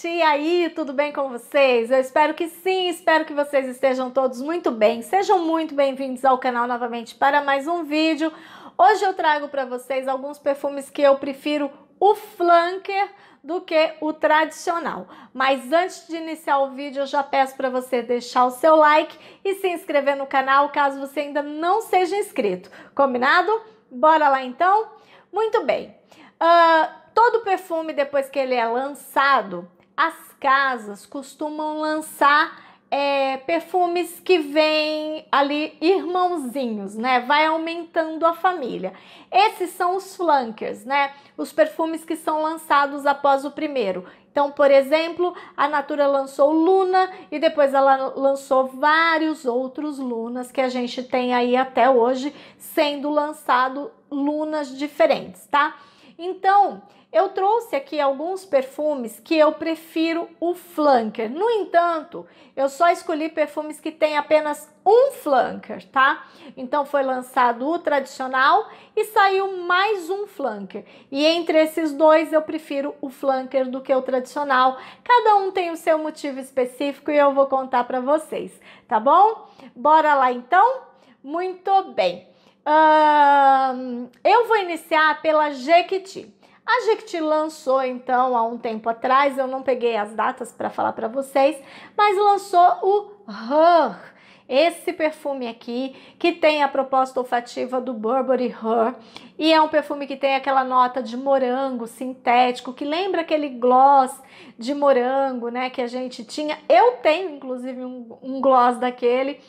gente! E aí, tudo bem com vocês? Eu espero que sim, espero que vocês estejam todos muito bem. Sejam muito bem-vindos ao canal novamente para mais um vídeo. Hoje eu trago para vocês alguns perfumes que eu prefiro o flanker do que o tradicional. Mas antes de iniciar o vídeo, eu já peço para você deixar o seu like e se inscrever no canal, caso você ainda não seja inscrito. Combinado? Bora lá então? Muito bem. Uh, todo perfume, depois que ele é lançado, as casas costumam lançar é, perfumes que vêm ali irmãozinhos, né? Vai aumentando a família. Esses são os flankers, né? Os perfumes que são lançados após o primeiro. Então, por exemplo, a Natura lançou Luna e depois ela lançou vários outros Lunas que a gente tem aí até hoje sendo lançado Lunas diferentes, tá? Então, eu trouxe aqui alguns perfumes que eu prefiro o flanker. No entanto, eu só escolhi perfumes que têm apenas um flanker, tá? Então foi lançado o tradicional e saiu mais um flanker. E entre esses dois eu prefiro o flanker do que o tradicional. Cada um tem o seu motivo específico e eu vou contar para vocês, tá bom? Bora lá então? Muito bem. eu vou iniciar pela Jequiti. A Jequiti lançou então há um tempo atrás, eu não peguei as datas para falar para vocês, mas lançou o Her. Esse perfume aqui, que tem a proposta olfativa do Burberry Her, e é um perfume que tem aquela nota de morango sintético, que lembra aquele gloss de morango, né, que a gente tinha. Eu tenho, inclusive, um, um gloss daquele,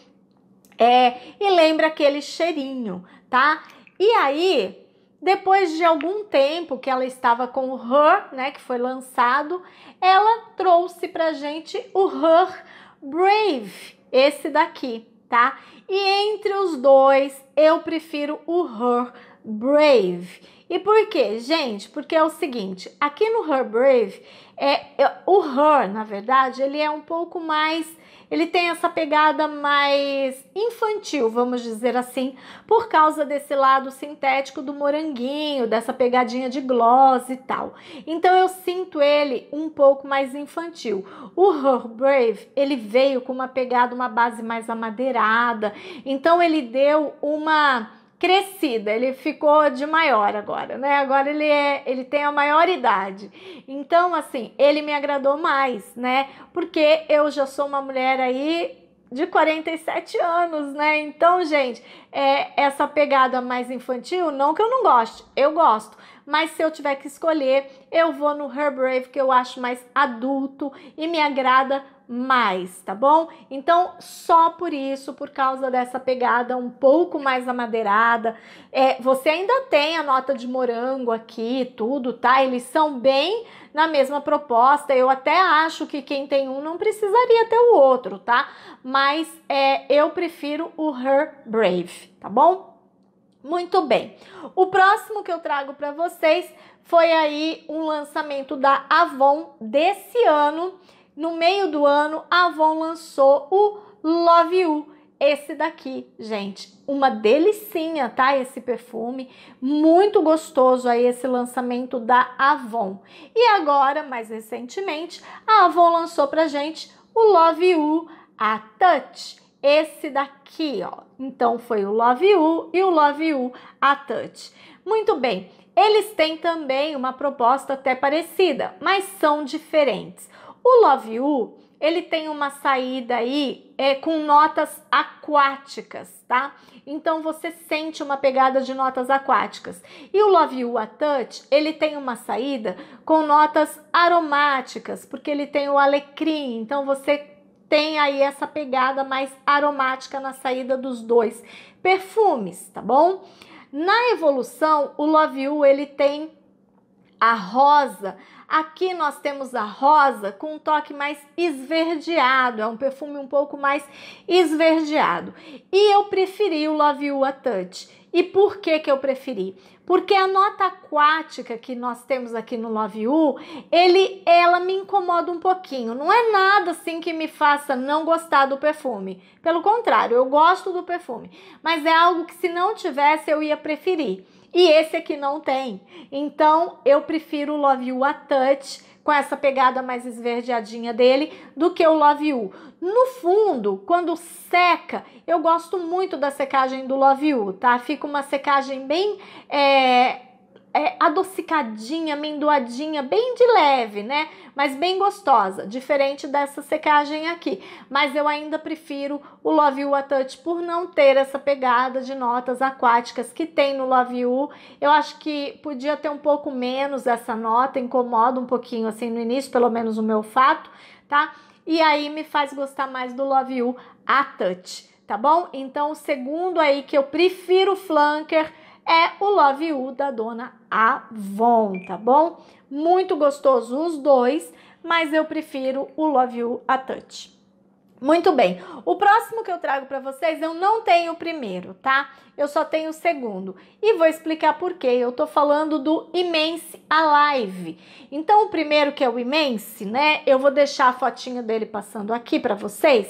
é, e lembra aquele cheirinho, tá? E aí, depois de algum tempo que ela estava com o Her, né, que foi lançado, ela trouxe pra gente o Her Brave, esse daqui, tá? E entre os dois, eu prefiro o Her Brave. E por quê? Gente, porque é o seguinte, aqui no Her Brave, é, é, o Her, na verdade, ele é um pouco mais ele tem essa pegada mais infantil, vamos dizer assim, por causa desse lado sintético do moranguinho, dessa pegadinha de gloss e tal. Então eu sinto ele um pouco mais infantil. O Her Brave, ele veio com uma pegada, uma base mais amadeirada. Então ele deu uma crescida, ele ficou de maior agora, né? Agora ele é, ele tem a maior idade. Então, assim, ele me agradou mais, né? Porque eu já sou uma mulher aí de 47 anos, né? Então, gente, é, essa pegada mais infantil, não que eu não goste, eu gosto. Mas se eu tiver que escolher, eu vou no Her Brave, que eu acho mais adulto e me agrada mais, tá bom? Então, só por isso, por causa dessa pegada um pouco mais amadeirada, é, você ainda tem a nota de morango aqui, tudo, tá? Eles são bem na mesma proposta. Eu até acho que quem tem um não precisaria ter o outro, tá? Mas é, eu prefiro o Her Brave, tá bom? Muito bem. O próximo que eu trago para vocês foi aí um lançamento da Avon desse ano no meio do ano, a Avon lançou o Love You. Esse daqui, gente, uma delicinha, tá? Esse perfume, muito gostoso aí esse lançamento da Avon. E agora, mais recentemente, a Avon lançou pra gente o Love You, a Touch esse daqui, ó. Então foi o Love You e o Love You a Touch. Muito bem. Eles têm também uma proposta até parecida, mas são diferentes. O Love You, ele tem uma saída aí é, com notas aquáticas, tá? Então você sente uma pegada de notas aquáticas. E o Love You A Touch, ele tem uma saída com notas aromáticas, porque ele tem o alecrim, então você tem aí essa pegada mais aromática na saída dos dois perfumes, tá bom? Na evolução, o Love You ele tem a rosa. Aqui nós temos a rosa com um toque mais esverdeado, é um perfume um pouco mais esverdeado. E eu preferi o Love You a Touch. E por que que eu preferi? Porque a nota aquática que nós temos aqui no Love You, ele, ela me incomoda um pouquinho. Não é nada assim que me faça não gostar do perfume. Pelo contrário, eu gosto do perfume. Mas é algo que se não tivesse eu ia preferir e esse aqui não tem. Então eu prefiro o Love You a Touch com essa pegada mais esverdeadinha dele do que o Love You. No fundo, quando seca, eu gosto muito da secagem do Love You, tá? Fica uma secagem bem é, é, adocicadinha, amendoadinha, bem de leve, né? Mas bem gostosa, diferente dessa secagem aqui. Mas eu ainda prefiro o Love You a Touch por não ter essa pegada de notas aquáticas que tem no Love You. Eu acho que podia ter um pouco menos essa nota, incomoda um pouquinho assim no início, pelo menos o meu fato, tá? E aí me faz gostar mais do Love You a Touch tá bom? Então, o segundo aí que eu prefiro flanker é o Love You da dona Avon, tá bom? Muito gostoso os dois, mas eu prefiro o Love You a Touch. Muito bem. O próximo que eu trago para vocês, eu não tenho o primeiro, tá? Eu só tenho o segundo. E vou explicar por quê. Eu tô falando do Immense Alive. Então, o primeiro que é o Immense, né? Eu vou deixar a fotinha dele passando aqui para vocês.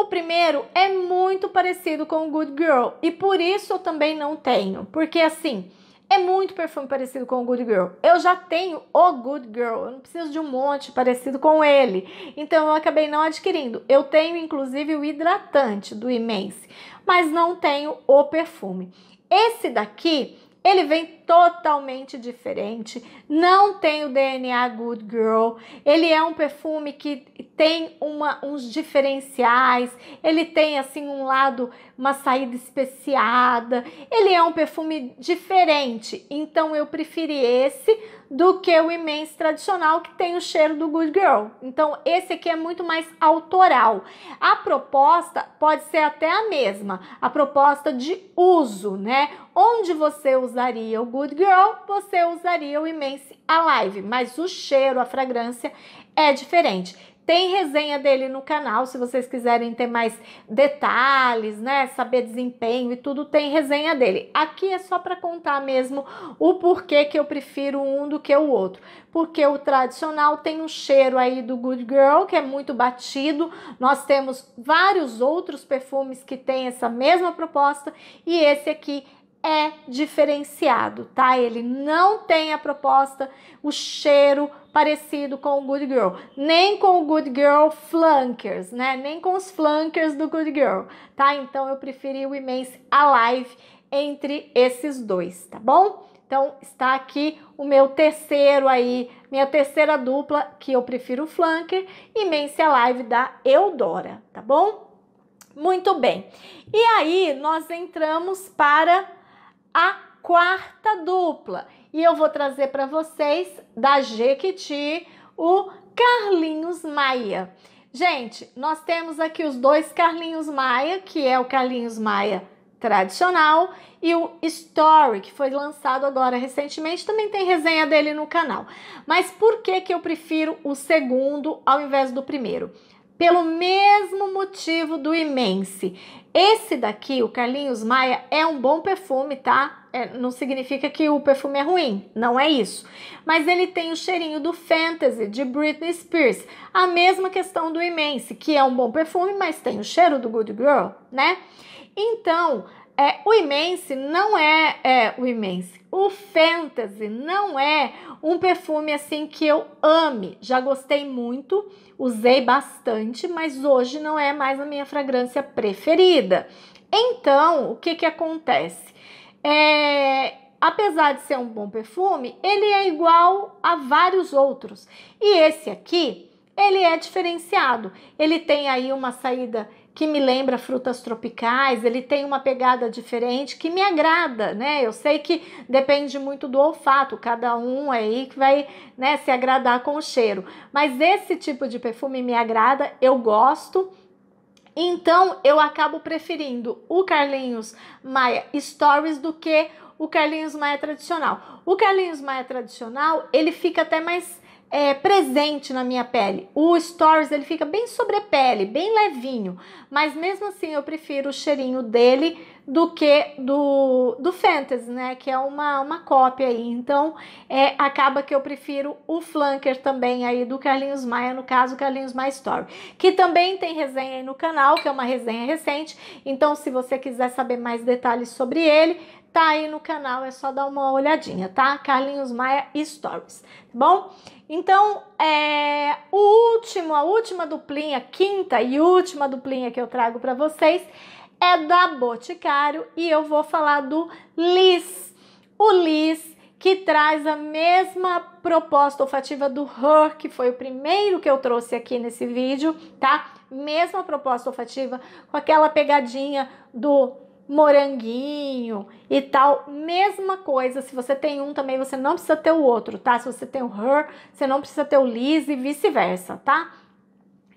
O primeiro é muito parecido com o Good Girl e por isso eu também não tenho, porque assim é muito perfume parecido com o Good Girl. Eu já tenho o Good Girl, eu não preciso de um monte parecido com ele. Então eu acabei não adquirindo. Eu tenho inclusive o hidratante do Immense, mas não tenho o perfume. Esse daqui, ele vem totalmente diferente, não tem o DNA Good Girl. Ele é um perfume que tem uma, uns diferenciais, ele tem assim um lado, uma saída especiada. Ele é um perfume diferente, então eu preferi esse do que o imenso tradicional que tem o cheiro do Good Girl. Então esse aqui é muito mais autoral. A proposta pode ser até a mesma, a proposta de uso, né? Onde você usaria o Good Girl, você usaria o Immense Alive, mas o cheiro, a fragrância é diferente. Tem resenha dele no canal, se vocês quiserem ter mais detalhes, né, saber desempenho e tudo, tem resenha dele. Aqui é só para contar mesmo o porquê que eu prefiro um do que o outro. Porque o tradicional tem um cheiro aí do Good Girl, que é muito batido. Nós temos vários outros perfumes que têm essa mesma proposta e esse aqui é diferenciado, tá? Ele não tem a proposta, o cheiro parecido com o Good Girl, nem com o Good Girl Flunkers, né? Nem com os Flunkers do Good Girl, tá? Então eu preferi o Immense Alive entre esses dois, tá bom? Então está aqui o meu terceiro aí, minha terceira dupla que eu prefiro o Flanker, Immense Alive da Eudora, tá bom? Muito bem. E aí nós entramos para a quarta dupla. E eu vou trazer para vocês da Jequiti o Carlinhos Maia. Gente, nós temos aqui os dois Carlinhos Maia, que é o Carlinhos Maia tradicional e o Story, que foi lançado agora recentemente, também tem resenha dele no canal. Mas por que que eu prefiro o segundo ao invés do primeiro? pelo mesmo motivo do Imense. Esse daqui, o Carlinhos Maia, é um bom perfume, tá? É, não significa que o perfume é ruim, não é isso. Mas ele tem o cheirinho do Fantasy, de Britney Spears. A mesma questão do Imense, que é um bom perfume, mas tem o cheiro do Good Girl, né? Então, é, o Imense não é, é, o Imense. O Fantasy não é um perfume assim que eu ame. Já gostei muito, usei bastante, mas hoje não é mais a minha fragrância preferida. Então, o que que acontece? É, apesar de ser um bom perfume, ele é igual a vários outros. E esse aqui, ele é diferenciado. Ele tem aí uma saída que me lembra frutas tropicais, ele tem uma pegada diferente que me agrada, né? Eu sei que depende muito do olfato, cada um aí que vai, né, se agradar com o cheiro. Mas esse tipo de perfume me agrada, eu gosto. Então eu acabo preferindo o Carlinhos Maia Stories do que o Carlinhos Maia tradicional. O Carlinhos Maia tradicional, ele fica até mais é, presente na minha pele. O Stories ele fica bem sobre a pele, bem levinho, mas mesmo assim eu prefiro o cheirinho dele do que do, do Fantasy, né? Que é uma, uma cópia aí. Então, é, acaba que eu prefiro o flanker também aí do Carlinhos Maia, no caso, Carlinhos Maia Story, que também tem resenha aí no canal, que é uma resenha recente. Então, se você quiser saber mais detalhes sobre ele, tá aí no canal, é só dar uma olhadinha, tá? Carlinhos Maia Stories, tá bom? Então, é, o último, a última duplinha, quinta e última duplinha que eu trago para vocês é da Boticário e eu vou falar do Liz. O Liz que traz a mesma proposta olfativa do Her, que foi o primeiro que eu trouxe aqui nesse vídeo, tá? Mesma proposta olfativa, com aquela pegadinha do moranguinho e tal, mesma coisa. Se você tem um também, você não precisa ter o outro, tá? Se você tem o Her, você não precisa ter o Liz e vice-versa, tá?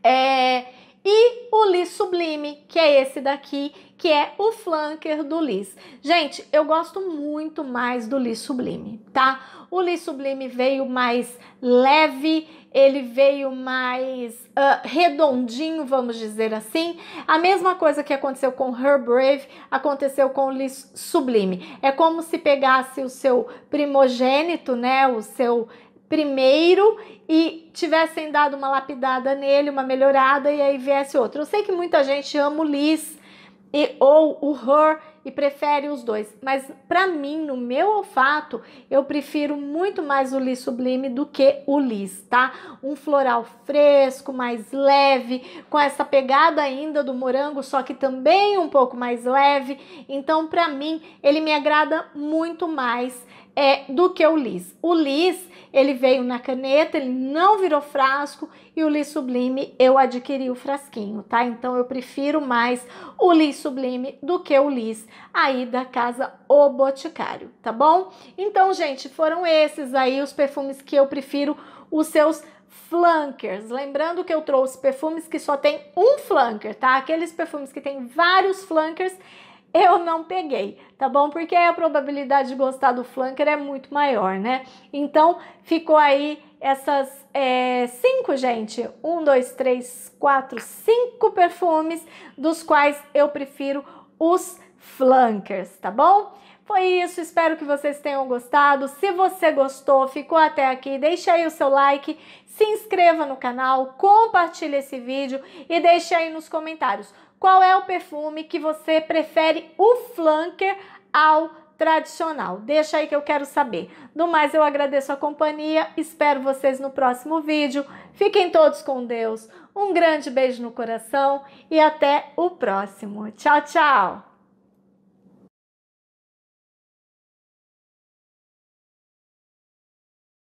É, e o Lis sublime, que é esse daqui, que é o flanker do Lis. Gente, eu gosto muito mais do Lis sublime, tá? O Lis sublime veio mais leve, ele veio mais uh, redondinho, vamos dizer assim. A mesma coisa que aconteceu com Her Brave aconteceu com o Lis sublime. É como se pegasse o seu primogênito, né? O seu primeiro e tivessem dado uma lapidada nele, uma melhorada e aí viesse outro. Eu sei que muita gente ama o Liz e, ou o Her e prefere os dois, mas para mim, no meu olfato, eu prefiro muito mais o Liz Sublime do que o Liz, tá? Um floral fresco, mais leve, com essa pegada ainda do morango, só que também um pouco mais leve. Então, para mim, ele me agrada muito mais é, do que o lis. O lis, ele veio na caneta, ele não virou frasco e o lis sublime eu adquiri o frasquinho, tá? Então eu prefiro mais o lis sublime do que o lis aí da casa O Boticário, tá bom? Então, gente, foram esses aí os perfumes que eu prefiro os seus flunkers. Lembrando que eu trouxe perfumes que só tem um flunker, tá? Aqueles perfumes que tem vários flunkers eu não peguei, tá bom? Porque a probabilidade de gostar do flanker é muito maior, né? Então, ficou aí essas é, cinco, gente. Um, dois, três, quatro, cinco perfumes, dos quais eu prefiro os flankers, tá bom? Foi isso, espero que vocês tenham gostado. Se você gostou, ficou até aqui, deixe aí o seu like, se inscreva no canal, compartilhe esse vídeo e deixe aí nos comentários qual é o perfume que você prefere o flanker ao tradicional. Deixa aí que eu quero saber. No mais, eu agradeço a companhia, espero vocês no próximo vídeo. Fiquem todos com Deus. Um grande beijo no coração e até o próximo. Tchau, tchau!